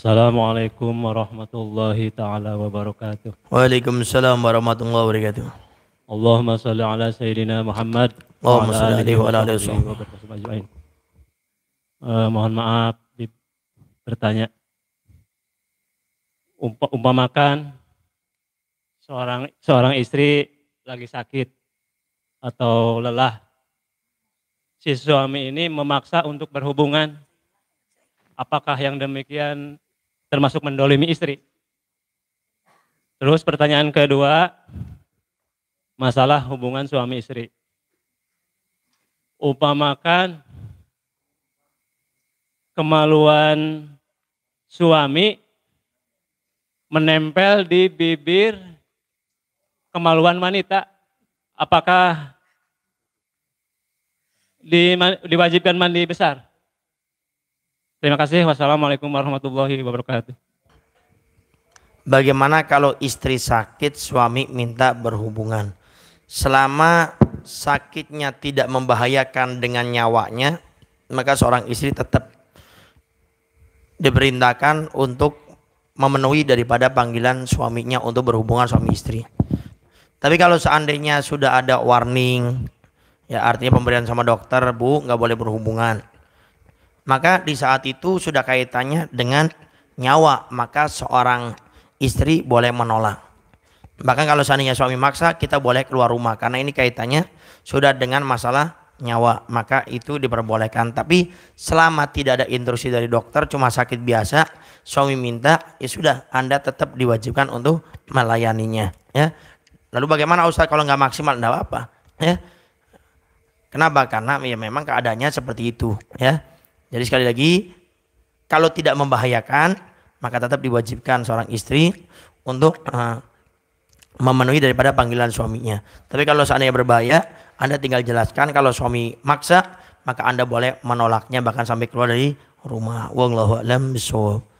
Assalamualaikum warahmatullahi taala wabarakatuh. Waalaikumsalam warahmatullahi wabarakatuh. Allahumma salli ala sayyidina Muhammad Allahumma salli alaihi wa ala alihi ajmain. Eh, mohon maaf bertanya. umpamakan seorang seorang istri lagi sakit atau lelah. Si suami ini memaksa untuk berhubungan. Apakah yang demikian termasuk mendolimi istri. Terus pertanyaan kedua, masalah hubungan suami istri. Upamakan kemaluan suami menempel di bibir kemaluan wanita. Apakah diwajibkan mandi besar? Terima kasih. Wassalamualaikum warahmatullahi wabarakatuh. Bagaimana kalau istri sakit, suami minta berhubungan? Selama sakitnya tidak membahayakan dengan nyawanya, maka seorang istri tetap diperintahkan untuk memenuhi daripada panggilan suaminya untuk berhubungan suami istri. Tapi kalau seandainya sudah ada warning, ya artinya pemberian sama dokter, bu nggak boleh berhubungan maka di saat itu sudah kaitannya dengan nyawa, maka seorang istri boleh menolak. Bahkan kalau seandainya suami maksa, kita boleh keluar rumah karena ini kaitannya sudah dengan masalah nyawa, maka itu diperbolehkan. Tapi selama tidak ada intrusi dari dokter, cuma sakit biasa, suami minta, ya sudah, Anda tetap diwajibkan untuk melayaninya. Ya. Lalu bagaimana Ustaz kalau nggak maksimal? Nggak apa-apa. Ya. Kenapa? Karena ya memang keadaannya seperti itu. Ya. Jadi sekali lagi, kalau tidak membahayakan, maka tetap diwajibkan seorang istri untuk uh, memenuhi daripada panggilan suaminya. Tapi kalau seandainya berbahaya, Anda tinggal jelaskan kalau suami maksa, maka Anda boleh menolaknya bahkan sampai keluar dari rumah. Wallahu a'lam